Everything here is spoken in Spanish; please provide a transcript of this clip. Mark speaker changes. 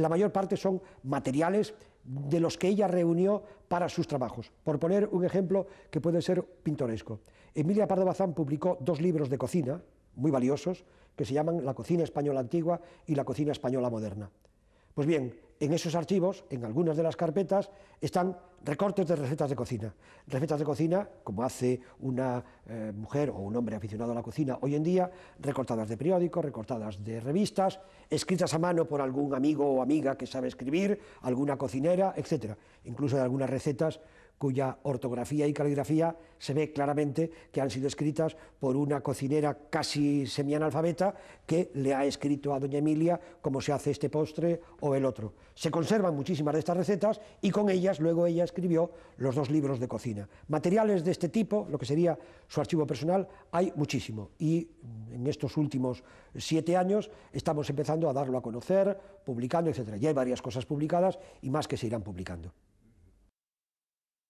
Speaker 1: la mayor parte son materiales de los que ella reunió para sus trabajos. Por poner un ejemplo que puede ser pintoresco. Emilia Pardo Bazán publicó dos libros de cocina, muy valiosos, que se llaman La cocina española antigua y La cocina española moderna. Pues bien, en esos archivos, en algunas de las carpetas, están recortes de recetas de cocina. Recetas de cocina, como hace una eh, mujer o un hombre aficionado a la cocina hoy en día, recortadas de periódicos, recortadas de revistas, escritas a mano por algún amigo o amiga que sabe escribir, alguna cocinera, etc. Incluso de algunas recetas cuya ortografía y caligrafía se ve claramente que han sido escritas por una cocinera casi semianalfabeta que le ha escrito a doña Emilia cómo se hace este postre o el otro. Se conservan muchísimas de estas recetas y con ellas luego ella escribió los dos libros de cocina. Materiales de este tipo, lo que sería su archivo personal, hay muchísimo y mm, en estos últimos siete años estamos empezando a darlo a conocer, publicando, etc. Ya hay varias cosas publicadas y más que se irán publicando.